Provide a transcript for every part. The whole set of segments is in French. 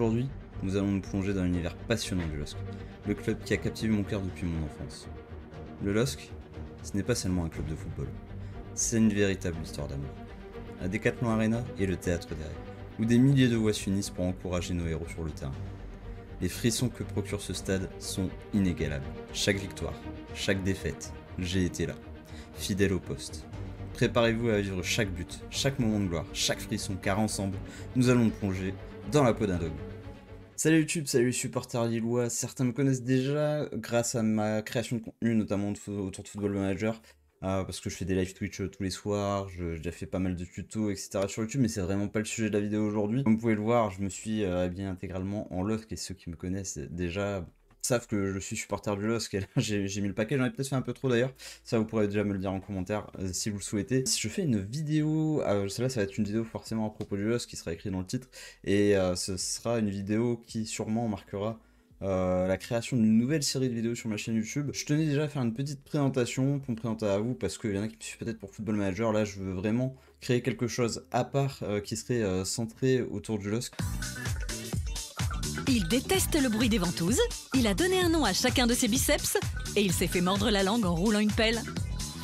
Aujourd'hui, nous allons nous plonger dans l'univers passionnant du LOSC, le club qui a captivé mon cœur depuis mon enfance. Le LOSC, ce n'est pas seulement un club de football, c'est une véritable histoire d'amour. La Decathlon Arena est le théâtre derrière, où des milliers de voix s'unissent pour encourager nos héros sur le terrain. Les frissons que procure ce stade sont inégalables. Chaque victoire, chaque défaite, j'ai été là, fidèle au poste, Préparez-vous à vivre chaque but, chaque moment de gloire, chaque frisson, car ensemble, nous allons plonger dans la peau d'un dog. Salut YouTube, salut supporters lillois. Certains me connaissent déjà grâce à ma création de contenu, notamment autour de Football Manager, euh, parce que je fais des live Twitch euh, tous les soirs, j'ai déjà fait pas mal de tutos, etc. sur YouTube, mais c'est vraiment pas le sujet de la vidéo aujourd'hui. Comme vous pouvez le voir, je me suis euh, bien intégralement en love, et ceux qui me connaissent déjà savent que je suis supporter du LOSC et là j'ai mis le paquet, j'en ai peut-être fait un peu trop d'ailleurs, ça vous pourrez déjà me le dire en commentaire euh, si vous le souhaitez. Si je fais une vidéo, celle-là ça va être une vidéo forcément à propos du LOSC qui sera écrit dans le titre et euh, ce sera une vidéo qui sûrement marquera euh, la création d'une nouvelle série de vidéos sur ma chaîne YouTube. Je tenais déjà à faire une petite présentation pour me présenter à vous parce qu'il y en a qui me suivent peut-être pour Football Manager. Là, je veux vraiment créer quelque chose à part qui serait centré autour du LOSC. Il déteste le bruit des ventouses, il a donné un nom à chacun de ses biceps et il s'est fait mordre la langue en roulant une pelle.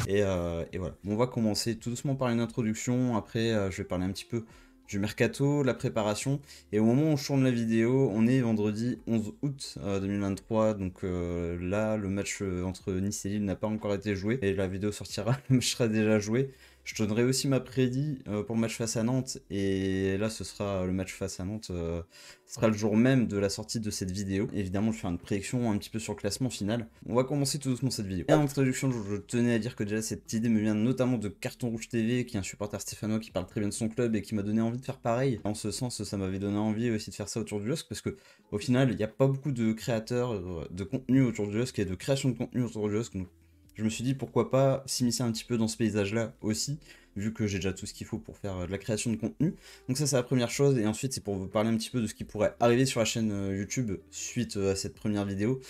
Et, euh, voilà, on va commencer tout doucement par une introduction, après euh, je vais parler un petit peu du mercato, la préparation. Et au moment où on tourne la vidéo, on est vendredi 11 août 2023. Euh, donc là, le match entre Nice et Lille n'a pas encore été joué. Et la vidéo sortira, le match sera déjà joué. Je donnerai aussi ma prédit euh, pour le match face à Nantes. Et là, ce sera le match face à Nantes. ce euh, sera le jour même de la sortie de cette vidéo. Évidemment, je vais faire une prédiction un petit peu sur le classement final. On va commencer tout doucement cette vidéo. Et en introduction, je tenais à dire que déjà cette idée me vient notamment de Carton Rouge TV, qui est un supporter stéphanois qui parle très bien de son club et qui m'a donné envie de faire pareil. En ce sens, ça m'avait donné envie aussi de faire ça autour du LOSC parce que au final, il n'y a pas beaucoup de créateurs euh, de contenu autour du LOSC et de création de contenu autour du LOSC je me suis dit pourquoi pas s'immiscer un petit peu dans ce paysage-là aussi, vu que j'ai déjà tout ce qu'il faut pour faire euh, de la création de contenu. Donc ça c'est la première chose, et ensuite c'est pour vous parler un petit peu de ce qui pourrait arriver sur la chaîne euh, YouTube suite euh, à cette première vidéo.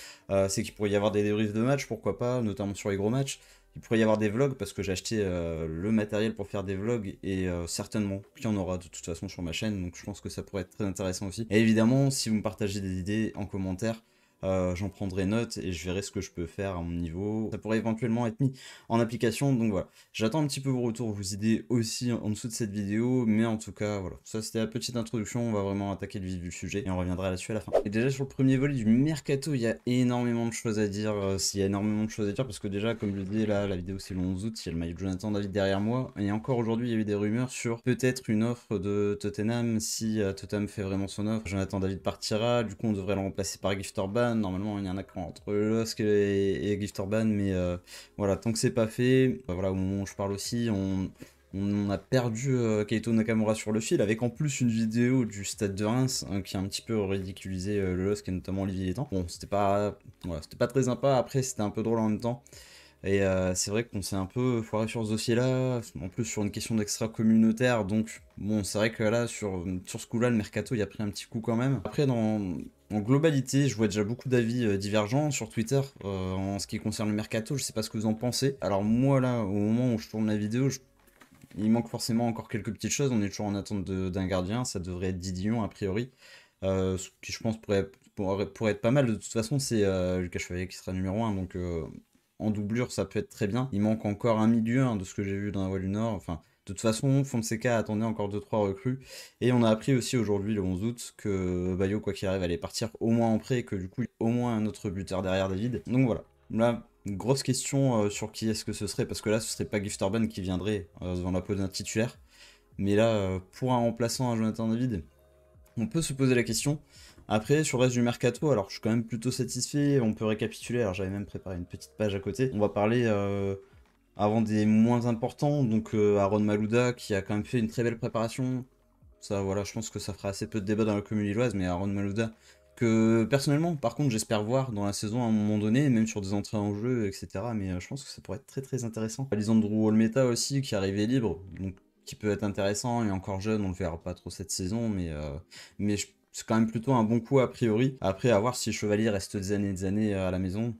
c'est qu'il pourrait y avoir des débriefs de matchs, pourquoi pas, notamment sur les gros matchs. Il pourrait y avoir des vlogs parce que j'ai acheté le matériel pour faire des vlogs et certainement qu'il y en aura de toute façon sur ma chaîne donc je pense que ça pourrait être très intéressant aussi. Et évidemment si vous me partagez des idées en commentaire, euh, j'en prendrai note et je verrai ce que je peux faire à mon niveau. Ça pourrait éventuellement être mis en application, donc voilà. J'attends un petit peu vos retours, vos idées aussi en dessous de cette vidéo, mais en tout cas, voilà. Ça, c'était la petite introduction, on va vraiment attaquer le vif du sujet et on reviendra là-dessus à la fin. Et déjà, sur le premier volet du Mercato, il y a énormément de choses à dire, euh, s'il y a énormément de choses à dire, parce que déjà, comme je le dis, là, la vidéo c'est le 11 août, il y a le maillot de Jonathan David derrière moi, et encore aujourd'hui, il y a eu des rumeurs sur peut-être une offre de Tottenham, si euh, Tottenham fait vraiment son offre, Jonathan David partira, du coup, on devrait le remplacer par Gifterba, normalement il y en a un entre LOSC et, Gift Gifterban, mais euh, voilà, tant que c'est pas fait, bah, voilà, au moment où je parle aussi, on, on a perdu euh, Kaito Nakamura sur le fil, avec en plus une vidéo du stade de Reims hein, qui a un petit peu ridiculisé euh, et notamment Olivier temps Bon, c'était pas, c'était pas très sympa, après c'était un peu drôle en même temps. Et euh, c'est vrai qu'on s'est un peu foiré sur ce dossier-là, en plus sur une question d'extra communautaire, donc bon, c'est vrai que là, sur, sur ce coup-là, le mercato, il a pris un petit coup quand même. Après, dans, en globalité, je vois déjà beaucoup d'avis euh, divergents sur Twitter euh, en ce qui concerne le mercato, je ne sais pas ce que vous en pensez. Alors moi, là, au moment où je tourne la vidéo, il manque forcément encore quelques petites choses, on est toujours en attente d'un gardien, ça devrait être Didion, a priori. ce qui, je pense, pourrait, pourrait, être pas mal. De toute façon, c'est Lucas Chevalier qui sera numéro 1, donc en doublure, ça peut être très bien. Il manque encore un milieu hein, de ce que j'ai vu dans la du Nord. Enfin, de toute façon, Fonseca attendait encore 2-3 recrues. Et on a appris aussi aujourd'hui, le 11 août, que Bayo, quoi qu'il arrive, allait partir au moins en prêt et que du coup, il y a au moins un autre buteur derrière David. Donc voilà. Là, grosse question euh, sur qui est-ce que ce serait, parce que là, ce serait pas Urban qui viendrait euh, devant la peau d'un titulaire. Mais là, euh, pour un remplaçant à Jonathan David, on peut se poser la question. Après, sur le reste du mercato, alors je suis quand même plutôt satisfait. On peut récapituler. Alors j'avais même préparé une petite page à côté. On va parler euh, avant des moins importants. Donc euh, Aaron Malouda qui a quand même fait une très belle préparation. Ça, voilà, je pense que ça fera assez peu de débat dans la commune lilloise, mais Aaron Malouda, que personnellement, par contre, j'espère voir dans la saison à un moment donné, même sur des entrées en jeu, etc. Mais euh, je pense que ça pourrait être très très intéressant. Andrew Olmeta aussi, qui est arrivé libre, donc qui peut être intéressant et encore jeune, on le verra pas trop cette saison, mais, mais je c'est quand même plutôt un bon coup a priori. Après, à voir si Chevalier reste des années et des années euh, à la maison.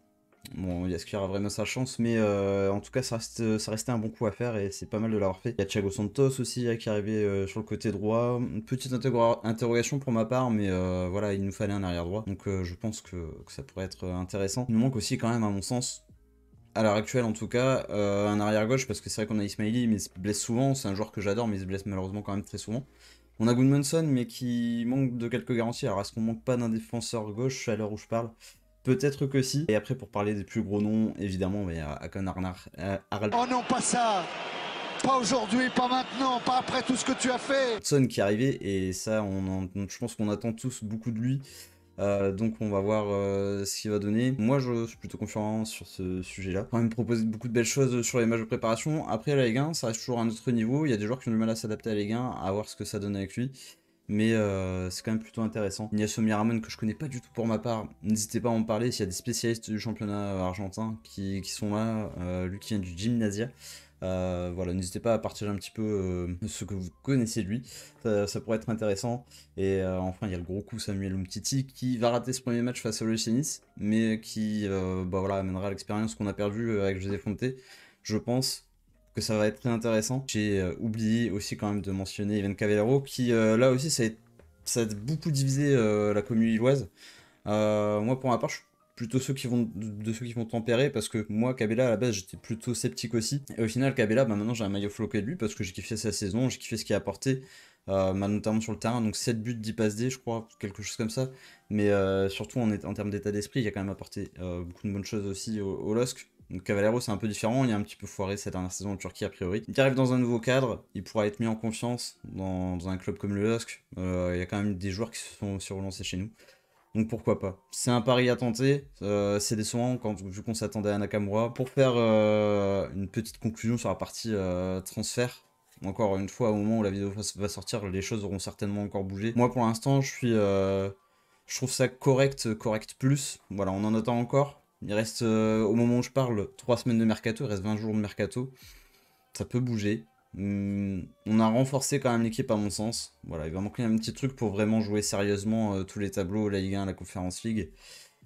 Bon, il y a ce vraiment sa chance, mais euh, en tout cas, ça, ça restait un bon coup à faire et c'est pas mal de l'avoir fait. Il y a Thiago Santos aussi euh, qui est arrivé sur le côté droit. Une petite interrogation pour ma part, mais voilà, il nous fallait un arrière droit. Donc je pense que, que, ça pourrait être intéressant. Il nous manque aussi quand même, à mon sens, à l'heure actuelle en tout cas, un arrière gauche parce que c'est vrai qu'on a Ismaili, mais il se blesse souvent. C'est un joueur que j'adore, mais il se blesse malheureusement quand même très souvent. On a Goodmanson, mais qui manque de quelques garanties. Alors, est-ce qu'on manque pas d'un défenseur gauche à l'heure où je parle Peut-être que si. Et après, pour parler des plus gros noms, évidemment, il y a Akon Arnar. Euh, oh non, pas ça pas aujourd'hui, pas maintenant, pas après tout ce que tu as fait. son qui est arrivé et ça, on je pense qu'on attend tous beaucoup de lui. Euh, donc on va voir euh, ce qu'il va donner. Moi je suis plutôt confiant sur ce sujet-là. Quand même proposer beaucoup de belles choses sur les matchs de préparation. Après la Ligue ça reste toujours un autre niveau. Il y a des joueurs qui ont du mal à s'adapter à la Ligue à voir ce que ça donne avec lui. Mais euh, c'est quand même plutôt intéressant. Il y a ce Miramon, que je connais pas du tout pour ma part, n'hésitez pas à en parler s'il y a des spécialistes du championnat argentin qui, qui sont là. lui qui vient du Gymnasia. Euh, voilà, n'hésitez pas à partager un petit peu euh, ce que vous connaissez de lui, ça, pourrait être intéressant. Et euh, enfin, il y a le gros coup Samuel Umtiti qui va rater ce premier match face à Lucianis, mais qui bah, amènera l'expérience qu'on a perdue avec José Fonte. Je pense que ça va être très intéressant. J'ai oublié aussi quand même de mentionner Ivan Cavallero qui là aussi ça a, beaucoup divisé la commune illoise moi pour ma part, je plutôt ceux qui vont de ceux qui vont tempérer parce que moi Cabella à la base j'étais plutôt sceptique aussi et au final Cabella bah, maintenant j'ai un maillot floqué de lui parce que j'ai kiffé sa saison j'ai kiffé ce qu'il a apporté euh, bah, notamment sur le terrain donc 7 buts 10 passes D je crois quelque chose comme ça mais euh, surtout en, en termes d'état d'esprit il a quand même apporté euh, beaucoup de bonnes choses aussi au, LOSC donc Cavallero, c'est un peu différent. Il a un petit peu foiré cette dernière saison en Turquie, a priori. Il arrive dans un nouveau cadre. Il pourra être mis en confiance dans, un club comme le LOSC. il y a quand même des joueurs qui se sont aussi relancés chez nous. Donc pourquoi pas C'est un pari à tenter. Euh, c'est décevant quand, vu qu'on s'attendait à Nakamura. Pour faire euh, une petite conclusion sur la partie euh, transfert. Encore une fois, au moment où la vidéo va sortir, les choses auront certainement encore bougé. Moi, pour l'instant, je suis, je trouve ça correct, correct plus. Voilà, on en attend encore. Il reste, au moment où je parle, 3 semaines de mercato, il reste 20 jours de mercato. Ça peut bouger. Mm, on a renforcé quand même l'équipe à mon sens. Voilà, il va manquer un petit truc pour vraiment jouer sérieusement euh, tous les tableaux, la Ligue 1, la Conférence League.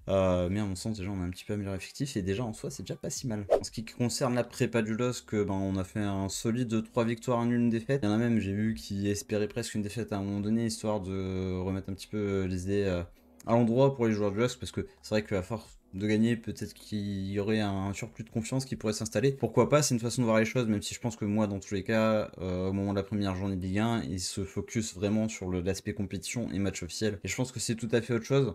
Euh, mais à mon sens, déjà, on a un petit peu amélioré effectif et déjà en soi, c'est déjà pas si mal. En ce qui concerne la prépa du LOSC, ben, on a fait un solide 3 victoires, en une défaite. Il y en a même, j'ai vu, qui espéraient presque une défaite à un moment donné, histoire de remettre un petit peu les idées euh, à l'endroit pour les joueurs du LOSC, parce que c'est vrai qu'à force de gagner, peut-être qu'il y aurait un, surplus de confiance qui pourrait s'installer. Pourquoi pas, c'est une façon de voir les choses, même si je pense que moi, dans tous les cas, euh, au moment de la première journée de Ligue 1, il se focus vraiment sur l'aspect compétition et match officiel. Et je pense que c'est tout à fait autre chose.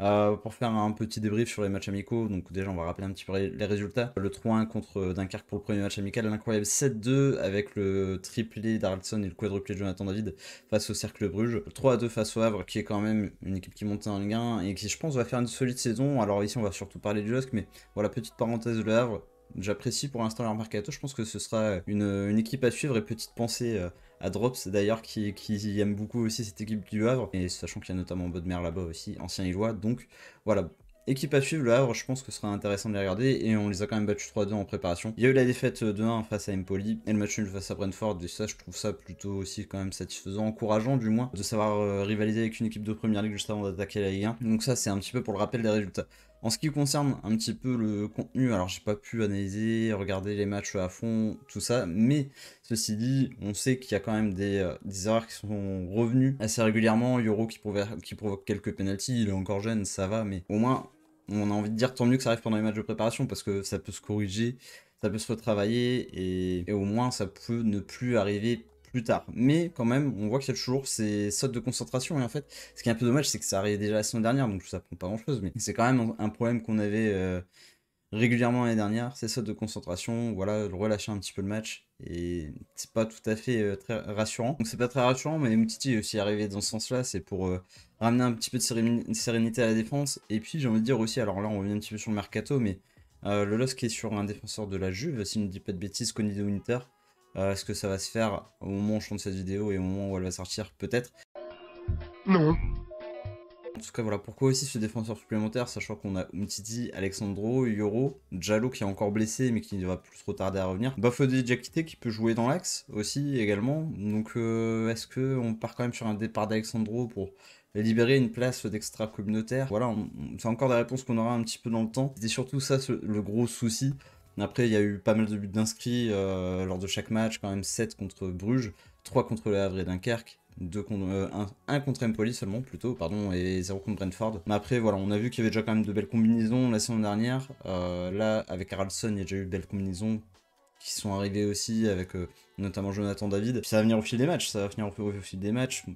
Euh, pour faire un petit débrief sur les matchs amicaux, donc déjà on va rappeler un petit peu les résultats. Le 3-1 contre Dunkerque pour le premier match amical, l'incroyable 7-2 avec le triplé d'Arlson et le quadruplé de Jonathan David face au Cercle Bruges. 3-2 face au Havre qui est quand même une équipe qui monte en Ligue et qui je pense va faire une solide saison. Alors ici on va surtout parler du LOSC, mais voilà, petite parenthèse de le Havre, J'apprécie pour l'instant leur mercato. Je pense que ce sera une, équipe à suivre. Et petite pensée euh, à Drops d'ailleurs, qui, aime beaucoup aussi cette équipe du Havre. Et sachant qu'il y a notamment Bodmer là-bas aussi, ancien Illois. Donc voilà, équipe à suivre, le Havre, je pense que ce sera intéressant de les regarder. Et on les a quand même battus 3-2 en préparation. Il y a eu la défaite de 1 face à Empoli et le match nul face à Brentford. Et ça, je trouve ça plutôt aussi quand même satisfaisant, encourageant du moins, de savoir euh, rivaliser avec une équipe de première ligue juste avant d'attaquer la Ligue 1. Donc ça, c'est un petit peu pour le rappel des résultats. En ce qui concerne un petit peu le contenu, alors j'ai pas pu analyser, regarder les matchs à fond, tout ça, mais ceci dit, on sait qu'il y a quand même des, euh, erreurs qui sont revenues assez régulièrement. Yoro qui, provoque, qui quelques pénalties, il est encore jeune, ça va, mais au moins on a envie de dire tant mieux que ça arrive pendant les matchs de préparation parce que ça peut se corriger, ça peut se retravailler et au moins ça peut ne plus arriver plus tard. Mais quand même, on voit qu'il y a toujours ces sautes de concentration. Et en fait, ce qui est un peu dommage, c'est que ça arrive déjà la semaine dernière, donc ça prend pas grand chose. Mais c'est quand même un problème qu'on avait euh, régulièrement l'année dernière ces sautes de concentration, voilà, relâcher un petit peu le match. Et c'est pas tout à fait euh, très rassurant. Donc c'est pas très rassurant, mais Moutiti est aussi arrivé dans ce sens-là, c'est pour. Euh, ramener un petit peu de sérénité à la défense. Et puis j'ai envie de dire aussi, alors là on revient un petit peu sur le mercato, mais le le qui est sur un défenseur de la Juve, si je ne dis pas de bêtises, Conny de Winter, euh, est-ce que ça va se faire au moment où je chante cette vidéo et au moment où elle va sortir Peut-être. Non. En tout cas, voilà pourquoi aussi ce défenseur supplémentaire, sachant qu'on a Umtiti, Alexandro, Yoro, Jalo qui est encore blessé mais qui ne va plus trop tarder à revenir. Bafodé Jakite qui peut jouer dans l'axe aussi également. Donc euh, est-ce qu'on part quand même sur un départ d'Alexandro pour libérer une place d'extra communautaire Voilà, c'est encore des réponses qu'on aura un petit peu dans le temps. C'était surtout ça le gros souci, après, il y a eu pas mal de buts d'inscrits euh, lors de chaque match, quand même 7 contre Bruges, 3 contre Le Havre et Dunkerque. 2 contre, 1, contre Empoli seulement plutôt pardon et 0 contre Brentford mais après voilà on a vu qu'il y avait déjà quand même de belles combinaisons la saison dernière euh, là avec Haraldson il y a déjà eu de belles combinaisons qui sont arrivées aussi avec euh, notamment Jonathan David ça va venir au fil des matchs ça va venir au, au fil des matchs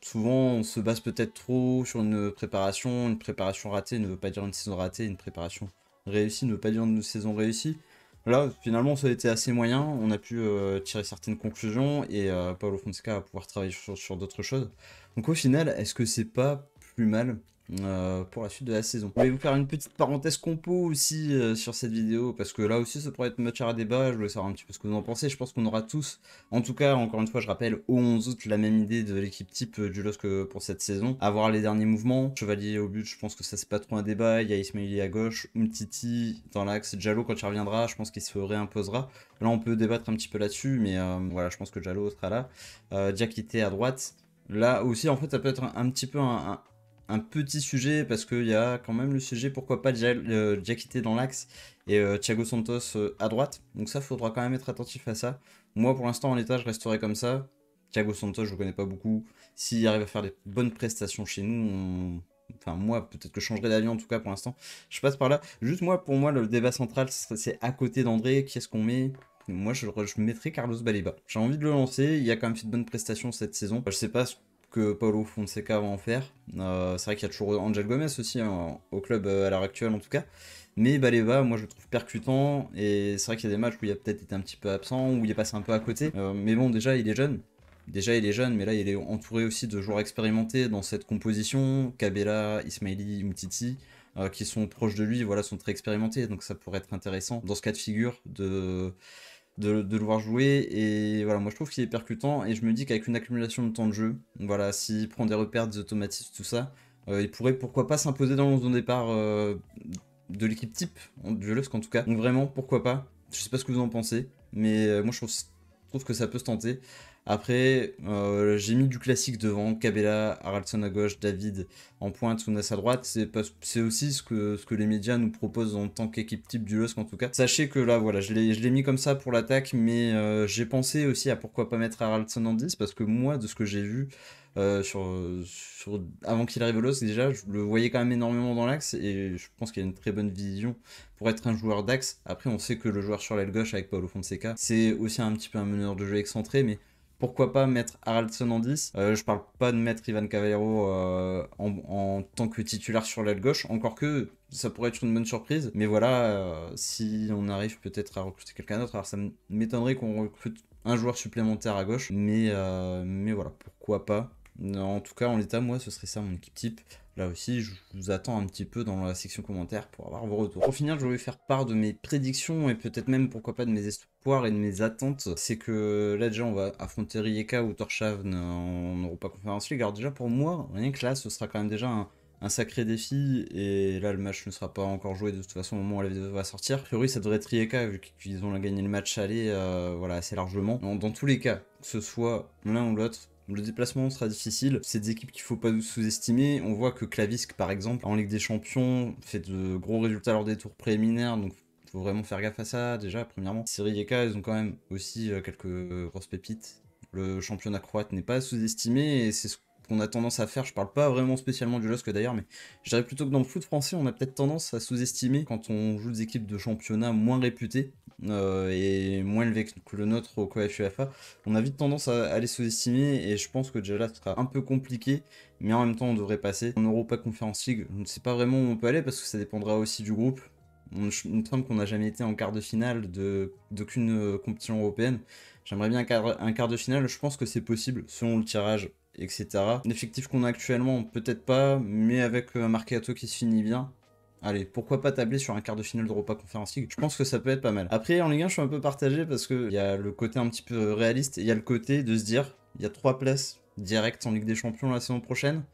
Souvent, on se base peut-être trop sur une préparation. Une préparation ratée ne veut pas dire une saison ratée. Une préparation réussie ne pas dire une saison réussie. Là, finalement, ça a été assez moyen. On a pu euh, tirer certaines conclusions et euh, Paolo Fonseca a pouvoir travailler sur, sur d'autres choses. Donc, au final, est-ce que c'est pas plus mal euh, pour la suite de la saison. Je voulais vous faire une petite parenthèse compo aussi euh, sur cette vidéo, parce que là aussi ça pourrait être matière à débat, je voulais savoir un petit peu ce que vous en pensez, je pense qu'on aura tous, en tout cas encore une fois je rappelle, au 11 août la même idée de l'équipe type euh, du LOSC pour cette saison, avoir les derniers mouvements, Chevalier au but, je pense que ça c'est pas trop un débat, il y a Ismaili à gauche, Umtiti dans l'axe, Jalo quand il reviendra, je pense qu'il se réimposera, là on peut débattre un petit peu là-dessus, mais voilà je pense que Jalo sera là, Diakité à droite, Là aussi, en fait, ça peut être un, petit peu un, un petit sujet parce qu'il y a quand même le sujet pourquoi pas quitté euh, dans l'axe et euh, Thiago Santos euh, à droite. Donc ça, faudra quand même être attentif à ça. Moi, pour l'instant, en l'état, je resterai comme ça. Thiago Santos, je ne connais pas beaucoup. S'il arrive à faire des bonnes prestations chez nous, enfin moi peut-être que je changerai d'avis en tout cas pour l'instant je passe par là juste moi pour moi le débat central c'est à côté d'André qui est-ce qu'on met moi je, je mettrais Carlos Baliba j'ai envie de le lancer il a quand même fait de bonnes prestations cette saison je sais pas que Paulo Fonseca va en faire. Euh, c'est vrai qu'il y a toujours Angel Gomez aussi hein, au club euh, à l'heure actuelle en tout cas. Mais Baleba, moi je le trouve percutant et c'est vrai qu'il y a des matchs où il a peut-être été un petit peu absent, où il est passé un peu à côté. Euh, mais bon, déjà il est jeune. Déjà il est jeune, mais là il est entouré aussi de joueurs expérimentés dans cette composition. Kabela, Ismaili, Mutiti qui sont proches de lui, voilà, sont très expérimentés, donc ça pourrait être intéressant dans ce cas de figure de, de, le voir jouer. Et voilà, moi je trouve qu'il est percutant. Et je me dis qu'avec une accumulation de temps de jeu, voilà, s'il prend des repères, des automatismes, tout ça, euh, il pourrait pourquoi pas s'imposer dans le départ euh, de l'équipe type, du LOSC en tout cas. Donc vraiment, pourquoi pas. Je sais pas ce que vous en pensez, mais euh, moi je trouve que ça peut se tenter. Après, euh, j'ai mis du classique devant, Cabella, Haraldson à gauche, David en pointe, Sounas à droite. C'est aussi ce que, ce que les médias nous proposent en tant qu'équipe type du LOSC en tout cas. Sachez que là, voilà, je l'ai mis comme ça pour l'attaque, mais euh, j'ai pensé aussi à pourquoi pas mettre Haraldson en 10, parce que moi, de ce que j'ai vu, euh, sur, sur, avant qu'il arrive au LOSC déjà, je le voyais quand même énormément dans l'axe et je pense qu'il a une très bonne vision pour être un joueur d'axe. Après, on sait que le joueur sur l'aile gauche avec Paulo Fonseca, c'est aussi un petit peu un meneur de jeu excentré, mais pourquoi pas mettre Haraldson en 10 euh, Je parle pas de mettre Ivan Cavallero euh, en, tant que titulaire sur l'aile gauche, encore que ça pourrait être une bonne surprise. Mais voilà, euh, si on arrive peut-être à recruter quelqu'un d'autre, alors ça m'étonnerait qu'on recrute un joueur supplémentaire à gauche, mais, mais voilà, pourquoi pas. En tout cas, en l'état, moi, ce serait ça mon équipe type. Là aussi, je vous attends un petit peu dans la section commentaires pour avoir vos retours. Pour finir, je voulais faire part de mes prédictions et peut-être même, pourquoi pas, de mes espoirs et de mes attentes. C'est que là, déjà, on va affronter Rieka ou Torshavn en Europa Conference League. Alors déjà, pour moi, rien que là, ce sera quand même déjà un, sacré défi et là le match ne sera pas encore joué de toute façon au moment où la vidéo va sortir. A priori ça devrait être Rieka, vu qu'ils ont gagné le match aller euh, voilà assez largement. dans tous les cas, que ce soit l'un ou l'autre, le déplacement sera difficile. C'est des équipes qu'il faut pas sous-estimer. On voit que Clavisque, par exemple, en Ligue des Champions, fait de gros résultats lors des tours préliminaires, donc faut vraiment faire gaffe à ça déjà, premièrement. Serie et ils ont quand même aussi euh, quelques grosses pépites. Le championnat croate n'est pas sous-estimé et c'est ce qu'on a tendance à faire, je parle pas vraiment spécialement du LOSC d'ailleurs, mais je dirais plutôt que dans le foot français, on a peut-être tendance à sous-estimer quand on joue des équipes de championnat moins réputées euh, et moins élevées que le nôtre au COFUFA, on a vite tendance à, aller les sous-estimer et je pense que déjà là, ce sera un peu compliqué, mais en même temps, on devrait passer. En Europa Conference League, je ne sais pas vraiment où on peut aller parce que ça dépendra aussi du groupe, me semble qu'on n'a jamais été en quart de finale d'aucune de, euh, compétition européenne. J'aimerais bien un quart, de finale. Je pense que c'est possible selon le tirage etc. L'effectif qu'on a actuellement, peut-être pas, mais avec un euh, Marcato qui se finit bien, Allez, pourquoi pas tabler sur un quart de finale d'Europa Conference League Je pense que ça peut être pas mal. Après, en Ligue 1, je suis un peu partagé parce qu'il y a le côté un petit peu euh, réaliste et il y a le côté de se dire il y a trois places directes en Ligue des Champions la saison prochaine.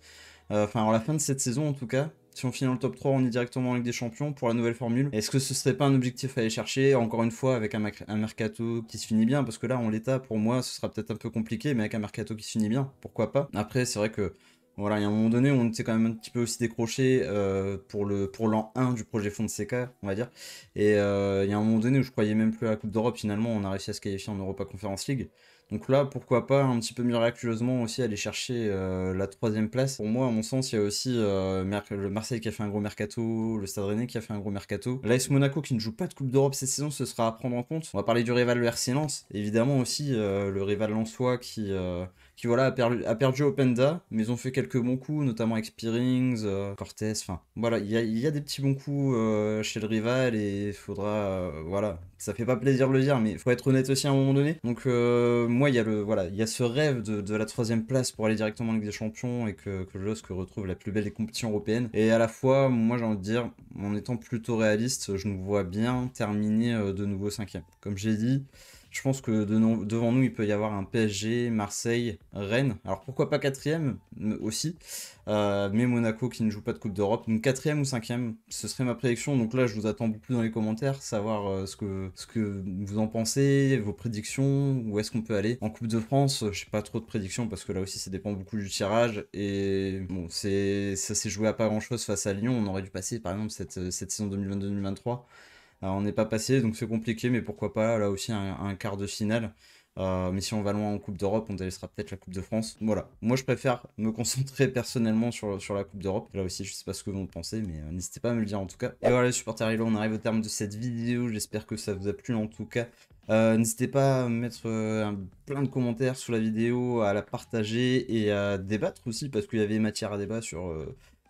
Euh, enfin, en la fin de cette saison en tout cas. Si on finit dans le top 3, on est directement en Ligue des Champions pour la nouvelle formule. Est-ce que ce serait pas un objectif à aller chercher Encore une fois, avec un, mercato qui se finit bien, parce que là, en l'état, pour moi, ce sera peut-être un peu compliqué, mais avec un mercato qui se finit bien, pourquoi pas Après, c'est vrai que voilà, il y a un moment donné, on était quand même un petit peu aussi décroché euh, pour l'an 1 du projet de Fonseca, on va dire. Et euh, il y a un moment donné où je croyais même plus à la Coupe d'Europe, finalement, on a réussi à se qualifier en Europa Conference League. Donc là, pourquoi pas un petit peu miraculeusement aussi aller chercher euh, la troisième place. Pour moi, à mon sens, il y a aussi euh, le Marseille qui a fait un gros mercato, le Stade Rennais qui a fait un gros mercato. L'AS Monaco qui ne joue pas de Coupe d'Europe cette saison, ce sera à prendre en compte. On va parler du rival le RC évidemment aussi euh, le rival Lensois qui qui voilà a perdu, a perdu Openda, mais ils ont fait quelques bons coups, notamment avec Spearings, euh, Cortez, enfin voilà, il y a, des petits bons coups euh, chez le rival et il faudra, euh, voilà, ça fait pas plaisir de le dire, mais il faut être honnête aussi à un moment donné. Donc moi il y a le voilà, y ce rêve de, de, la troisième place pour aller directement en Ligue des Champions et que, que retrouve la plus belle des compétitions européennes. Et à la fois, moi j'ai envie de dire, en étant plutôt réaliste, je nous vois bien terminer de nouveau cinquième. Comme j'ai dit. Je pense que devant nous, il peut y avoir un PSG, Marseille, Rennes. Alors pourquoi pas quatrième aussi, euh, mais Monaco qui ne joue pas de Coupe d'Europe. Donc quatrième ou cinquième, ce serait ma prédiction. Donc là, je vous attends beaucoup dans les commentaires, savoir euh, ce, que, vous en pensez, vos prédictions, où est-ce qu'on peut aller. En Coupe de France, euh, je n'ai pas trop de prédictions parce que là aussi, ça dépend beaucoup du tirage. Et bon, ça s'est joué à pas grand-chose face à Lyon. On aurait dû passer par exemple cette saison 2022-2023. Euh, on n'est pas passé, donc c'est compliqué, mais pourquoi pas là aussi un, quart de finale. Euh, mais si on va loin en Coupe d'Europe, on délaissera peut-être la Coupe de France. Voilà, moi je préfère me concentrer personnellement sur, sur la Coupe d'Europe. Là aussi, je sais pas ce que vous en pensez, mais euh, n'hésitez pas à me le dire en tout cas. Et voilà, les supporters, on arrive au terme de cette vidéo. J'espère que ça vous a plu en tout cas. n'hésitez pas à mettre plein de commentaires sous la vidéo, à la partager et à débattre aussi, parce qu'il y avait matière à débat sur,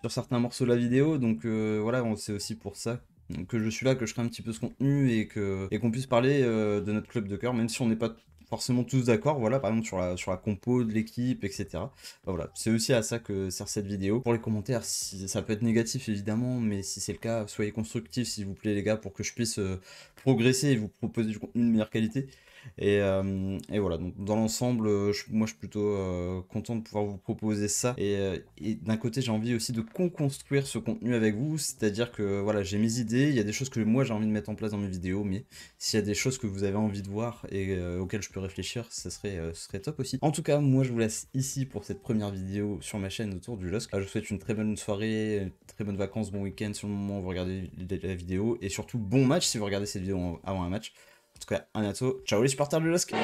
sur certains morceaux de la vidéo. Donc voilà, c'est aussi pour ça que je suis là, que je crée un petit peu ce contenu et qu'on et qu'on puisse parler euh, de notre club de cœur, même si on n'est pas forcément tous d'accord, voilà, par exemple sur la, sur la compo de l'équipe, etc. Bah, voilà, c'est aussi à ça que sert cette vidéo. Pour les commentaires, si, ça peut être négatif évidemment, mais si c'est le cas, soyez constructifs s'il vous plaît les gars, pour que je puisse euh, progresser et vous proposer du contenu de meilleure qualité. Euh, et, voilà, donc dans l'ensemble, euh, moi je suis plutôt euh, content de pouvoir vous proposer ça. Et, d'un côté, j'ai envie aussi de co-construire ce contenu avec vous, c'est-à-dire que voilà, j'ai mes idées, il y a des choses que moi j'ai envie de mettre en place dans mes vidéos, mais s'il y a des choses que vous avez envie de voir et auxquelles je peux réfléchir, ça serait, ce serait top aussi. En tout cas, moi je vous laisse ici pour cette première vidéo sur ma chaîne autour du LOSC. je vous souhaite une très bonne soirée, très bonne vacances, bon week-end sur le moment où vous regardez la vidéo, et surtout bon match si vous regardez cette vidéo avant un match. En tout cas, à bientôt. Ciao les supporters de LOSC